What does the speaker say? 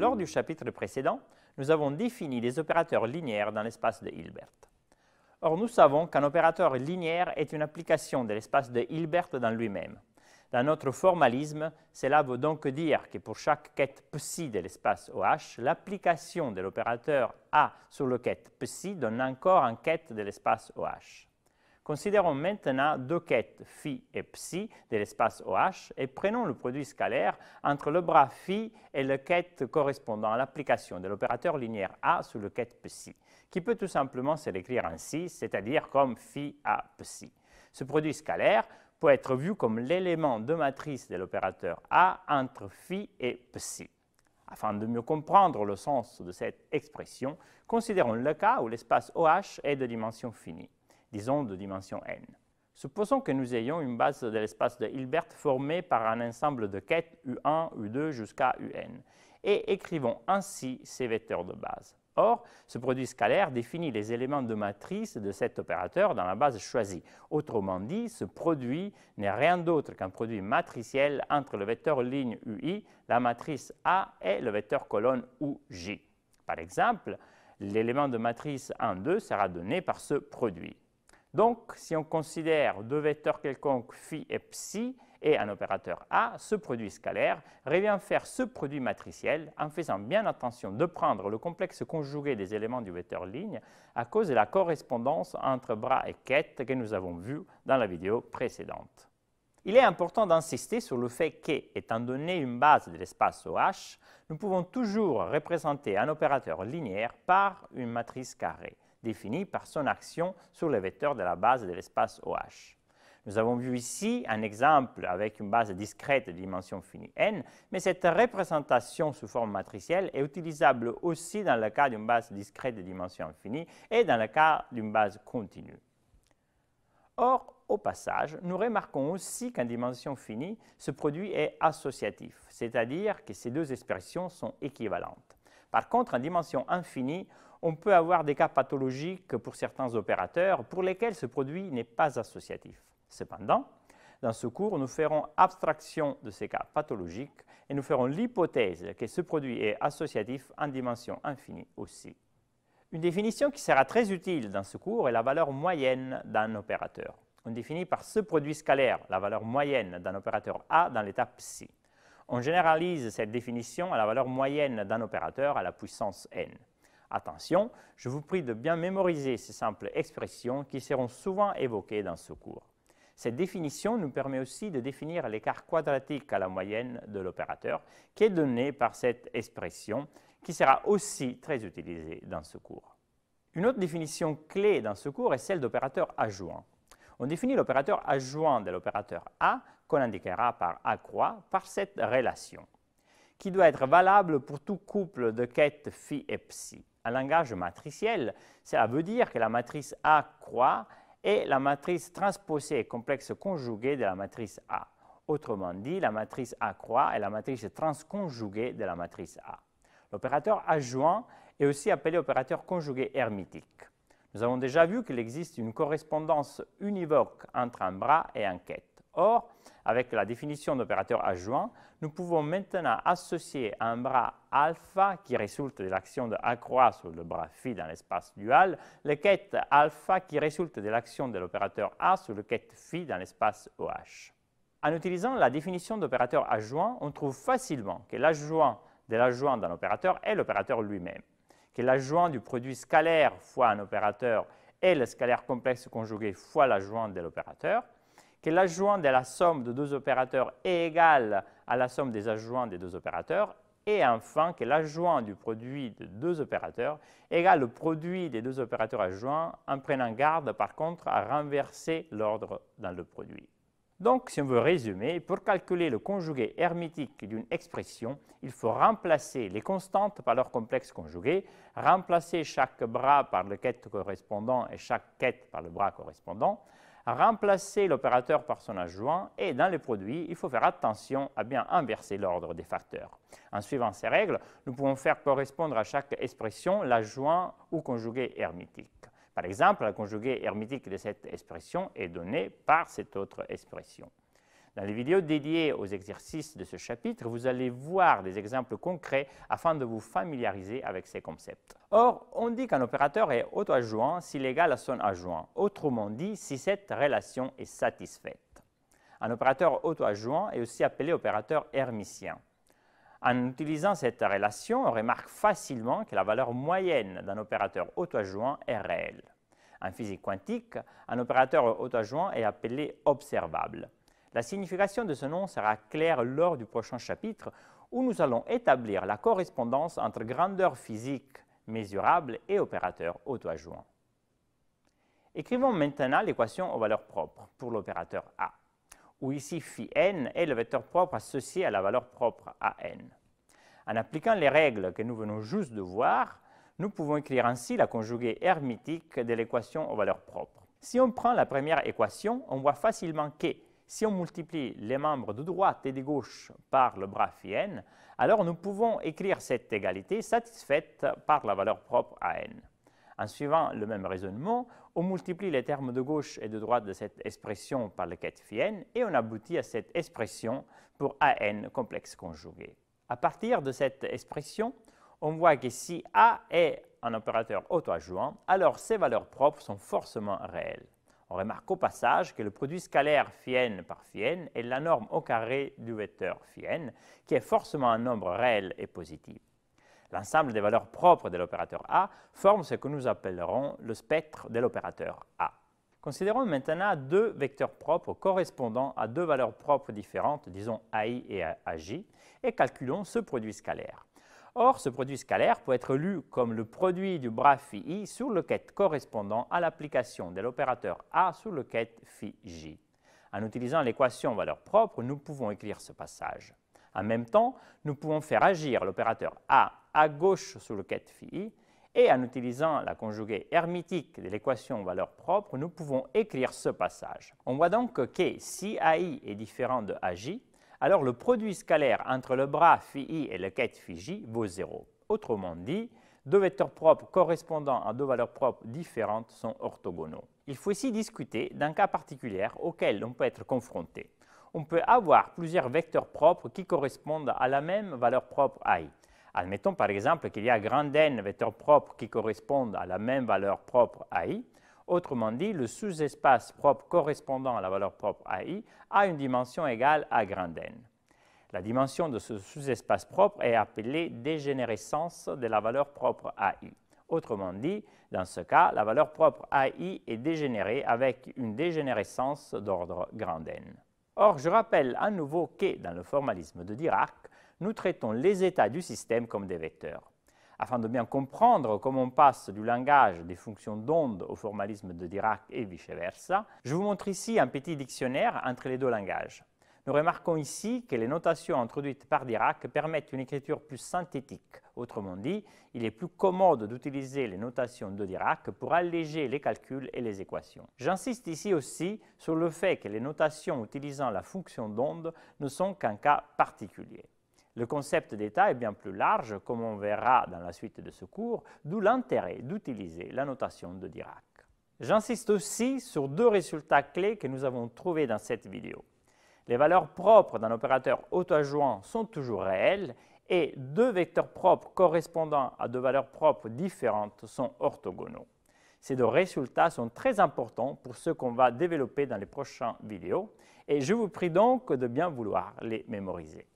Lors du chapitre précédent, nous avons défini les opérateurs linéaires dans l'espace de Hilbert. Or, nous savons qu'un opérateur linéaire est une application de l'espace de Hilbert dans lui-même. Dans notre formalisme, cela veut donc dire que pour chaque quête psi de l'espace OH, l'application de l'opérateur A sur le quête psi donne encore une quête de l'espace OH. Considérons maintenant deux quêtes phi et psi de l'espace OH et prenons le produit scalaire entre le bras phi et le quête correspondant à l'application de l'opérateur linéaire A sur le quête psi, qui peut tout simplement se décrire ainsi, c'est-à-dire comme phi A psi. Ce produit scalaire peut être vu comme l'élément de matrice de l'opérateur A entre phi et psi. Afin de mieux comprendre le sens de cette expression, considérons le cas où l'espace OH est de dimension finie disons de dimension n. Supposons que nous ayons une base de l'espace de Hilbert formée par un ensemble de quêtes U1, U2 jusqu'à UN, et écrivons ainsi ces vecteurs de base. Or, ce produit scalaire définit les éléments de matrice de cet opérateur dans la base choisie. Autrement dit, ce produit n'est rien d'autre qu'un produit matriciel entre le vecteur ligne UI, la matrice A et le vecteur colonne UJ. Par exemple, l'élément de matrice 1, 2 sera donné par ce produit. Donc, si on considère deux vecteurs quelconques phi et psi et un opérateur A, ce produit scalaire revient faire ce produit matriciel en faisant bien attention de prendre le complexe conjugué des éléments du vecteur ligne à cause de la correspondance entre bras et quête que nous avons vue dans la vidéo précédente. Il est important d'insister sur le fait que, étant donné une base de l'espace OH, nous pouvons toujours représenter un opérateur linéaire par une matrice carrée définie par son action sur le vecteur de la base de l'espace OH. Nous avons vu ici un exemple avec une base discrète de dimension finie n, mais cette représentation sous forme matricielle est utilisable aussi dans le cas d'une base discrète de dimension infinie et dans le cas d'une base continue. Or, au passage, nous remarquons aussi qu'en dimension finie, ce produit est associatif, c'est-à-dire que ces deux expressions sont équivalentes. Par contre, en dimension infinie, on peut avoir des cas pathologiques pour certains opérateurs pour lesquels ce produit n'est pas associatif. Cependant, dans ce cours, nous ferons abstraction de ces cas pathologiques et nous ferons l'hypothèse que ce produit est associatif en dimension infinie aussi. Une définition qui sera très utile dans ce cours est la valeur moyenne d'un opérateur. On définit par ce produit scalaire la valeur moyenne d'un opérateur A dans l'étape psi. On généralise cette définition à la valeur moyenne d'un opérateur à la puissance n. Attention, je vous prie de bien mémoriser ces simples expressions qui seront souvent évoquées dans ce cours. Cette définition nous permet aussi de définir l'écart quadratique à la moyenne de l'opérateur qui est donné par cette expression qui sera aussi très utilisée dans ce cours. Une autre définition clé dans ce cours est celle d'opérateur adjoint. On définit l'opérateur adjoint de l'opérateur A, qu'on indiquera par A croix, par cette relation, qui doit être valable pour tout couple de quêtes phi et psi. En langage matriciel, cela veut dire que la matrice A croix est la matrice transposée et complexe conjuguée de la matrice A. Autrement dit, la matrice A croix est la matrice transconjuguée de la matrice A. L'opérateur adjoint est aussi appelé opérateur conjugué hermitique. Nous avons déjà vu qu'il existe une correspondance univoque entre un bras et un quête. Or, avec la définition d'opérateur adjoint, nous pouvons maintenant associer un bras alpha qui résulte de l'action de croix sur le bras phi dans l'espace dual, le quête alpha qui résulte de l'action de l'opérateur A sur le quête phi dans l'espace OH. En utilisant la définition d'opérateur adjoint, on trouve facilement que l'adjoint de l'adjoint d'un opérateur est l'opérateur lui-même que l'adjoint du produit scalaire fois un opérateur est le scalaire complexe conjugué fois l'adjoint de l'opérateur, que l'adjoint de la somme de deux opérateurs est égal à la somme des adjoints des deux opérateurs, et enfin que l'adjoint du produit de deux opérateurs est égal au produit des deux opérateurs adjoints en prenant garde par contre à renverser l'ordre dans le produit. Donc, si on veut résumer, pour calculer le conjugué hermétique d'une expression, il faut remplacer les constantes par leur complexe conjugué, remplacer chaque bras par le quête correspondant et chaque quête par le bras correspondant, remplacer l'opérateur par son adjoint, et dans les produits, il faut faire attention à bien inverser l'ordre des facteurs. En suivant ces règles, nous pouvons faire correspondre à chaque expression l'adjoint ou conjugué hermétique. Par exemple, la conjuguée hermétique de cette expression est donnée par cette autre expression. Dans les vidéos dédiées aux exercices de ce chapitre, vous allez voir des exemples concrets afin de vous familiariser avec ces concepts. Or, on dit qu'un opérateur est auto-adjoint s'il égale à son adjoint, autrement dit si cette relation est satisfaite. Un opérateur auto-adjoint est aussi appelé opérateur hermitien. En utilisant cette relation, on remarque facilement que la valeur moyenne d'un opérateur auto-adjoint est réelle. En physique quantique, un opérateur auto-adjoint est appelé observable. La signification de ce nom sera claire lors du prochain chapitre où nous allons établir la correspondance entre grandeur physique mesurable et opérateur autoadjoint. Écrivons maintenant l'équation aux valeurs propres pour l'opérateur A où ici phi n est le vecteur propre associé à la valeur propre à n. En appliquant les règles que nous venons juste de voir, nous pouvons écrire ainsi la conjuguée hermétique de l'équation aux valeurs propres. Si on prend la première équation, on voit facilement que si on multiplie les membres de droite et de gauche par le bras phi alors nous pouvons écrire cette égalité satisfaite par la valeur propre à n. En suivant le même raisonnement, on multiplie les termes de gauche et de droite de cette expression par le n et on aboutit à cette expression pour AN complexe conjugué. À partir de cette expression, on voit que si A est un opérateur auto-adjoint, alors ses valeurs propres sont forcément réelles. On remarque au passage que le produit scalaire n par n est la norme au carré du vecteur n qui est forcément un nombre réel et positif. L'ensemble des valeurs propres de l'opérateur A forme ce que nous appellerons le spectre de l'opérateur A. Considérons maintenant deux vecteurs propres correspondant à deux valeurs propres différentes, disons AI et AJ, et calculons ce produit scalaire. Or, ce produit scalaire peut être lu comme le produit du bras phi sur le quête correspondant à l'application de l'opérateur A sur le quête phi j. En utilisant l'équation valeur propre, nous pouvons écrire ce passage. En même temps, nous pouvons faire agir l'opérateur A à gauche sous le quête phi et en utilisant la conjuguée hermétique de l'équation valeur propre, nous pouvons écrire ce passage. On voit donc que si AI est différent de AJ, alors le produit scalaire entre le bras phi i et le quête phi j vaut 0. Autrement dit, deux vecteurs propres correspondant à deux valeurs propres différentes sont orthogonaux. Il faut aussi discuter d'un cas particulier auquel on peut être confronté on peut avoir plusieurs vecteurs propres qui correspondent à la même valeur propre i. Admettons par exemple qu'il y a grand n vecteurs propres qui correspondent à la même valeur propre i. Autrement dit, le sous-espace propre correspondant à la valeur propre ai a une dimension égale à grand n. La dimension de ce sous-espace propre est appelée dégénérescence de la valeur propre ai. Autrement dit, dans ce cas, la valeur propre ai est dégénérée avec une dégénérescence d'ordre grand n. Or, je rappelle à nouveau que, dans le formalisme de Dirac, nous traitons les états du système comme des vecteurs. Afin de bien comprendre comment on passe du langage des fonctions d'onde au formalisme de Dirac et vice-versa, je vous montre ici un petit dictionnaire entre les deux langages. Nous remarquons ici que les notations introduites par Dirac permettent une écriture plus synthétique. Autrement dit, il est plus commode d'utiliser les notations de Dirac pour alléger les calculs et les équations. J'insiste ici aussi sur le fait que les notations utilisant la fonction d'onde ne sont qu'un cas particulier. Le concept d'état est bien plus large, comme on verra dans la suite de ce cours, d'où l'intérêt d'utiliser la notation de Dirac. J'insiste aussi sur deux résultats clés que nous avons trouvés dans cette vidéo. Les valeurs propres d'un opérateur auto-adjoint sont toujours réelles et deux vecteurs propres correspondant à deux valeurs propres différentes sont orthogonaux. Ces deux résultats sont très importants pour ce qu'on va développer dans les prochaines vidéos et je vous prie donc de bien vouloir les mémoriser.